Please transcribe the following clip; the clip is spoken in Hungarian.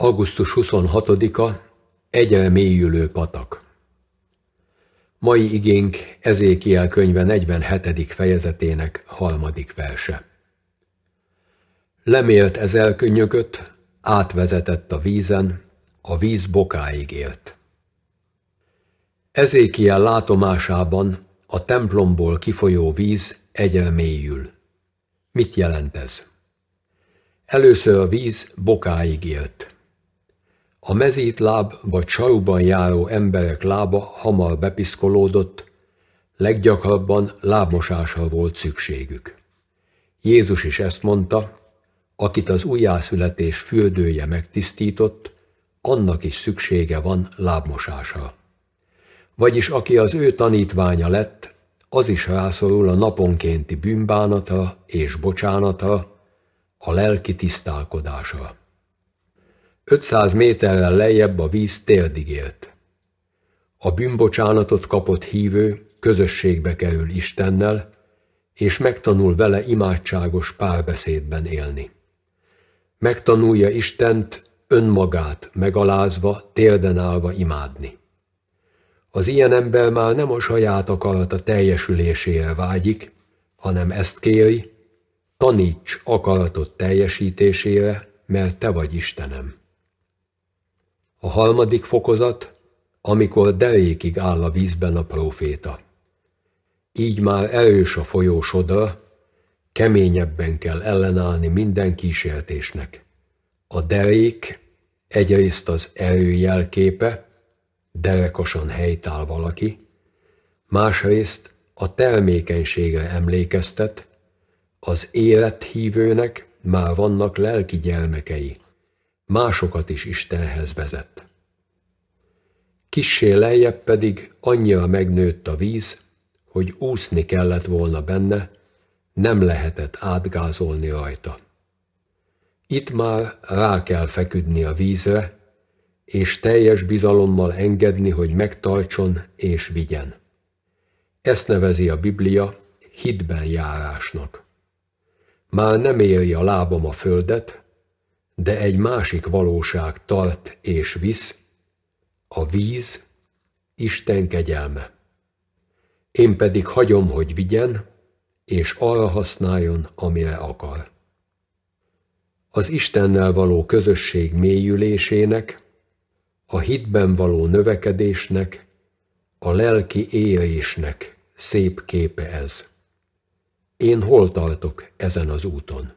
Augusztus 26-a Egyelmélyülő patak Mai igénk Ezékiel könyve 47. fejezetének harmadik verse. Lemélt ez elkönnyögött, átvezetett a vízen, a víz bokáig élt. Ezékiel látomásában a templomból kifolyó víz egyelmélyül. Mit jelent ez? Először a víz bokáig élt. A mezítláb vagy saruban járó emberek lába hamar bepiszkolódott, leggyakrabban lábmosásra volt szükségük. Jézus is ezt mondta, akit az újjászületés fürdője megtisztított, annak is szüksége van lábmosásra. Vagyis aki az ő tanítványa lett, az is rászorul a naponkénti bűnbánata és bocsánata, a lelki tisztálkodása. 500 méterrel lejjebb a víz térdig élt. A bűnbocsánatot kapott hívő közösségbe kerül Istennel, és megtanul vele imádságos párbeszédben élni. Megtanulja Istent önmagát megalázva, térden állva imádni. Az ilyen ember már nem a saját akarata teljesülésére vágyik, hanem ezt kéri, taníts akaratot teljesítésére, mert te vagy Istenem. A harmadik fokozat, amikor derékig áll a vízben a próféta. Így már erős a folyó sodra, keményebben kell ellenállni minden kísértésnek. A derék egyrészt az erő jelképe, derekosan helytál valaki, másrészt a termékenységre emlékeztet, az élet hívőnek már vannak lelki gyermekei másokat is Istenhez vezette. Kissé lejjebb pedig annyira megnőtt a víz, hogy úszni kellett volna benne, nem lehetett átgázolni rajta. Itt már rá kell feküdni a vízre, és teljes bizalommal engedni, hogy megtartson és vigyen. Ezt nevezi a Biblia hitben járásnak. Már nem éri a lábam a földet, de egy másik valóság talt és visz, a víz, Isten kegyelme. Én pedig hagyom, hogy vigyen, és arra használjon, amire akar. Az Istennel való közösség mélyülésének, a hitben való növekedésnek, a lelki éjjelésnek szép képe ez. Én hol tartok ezen az úton?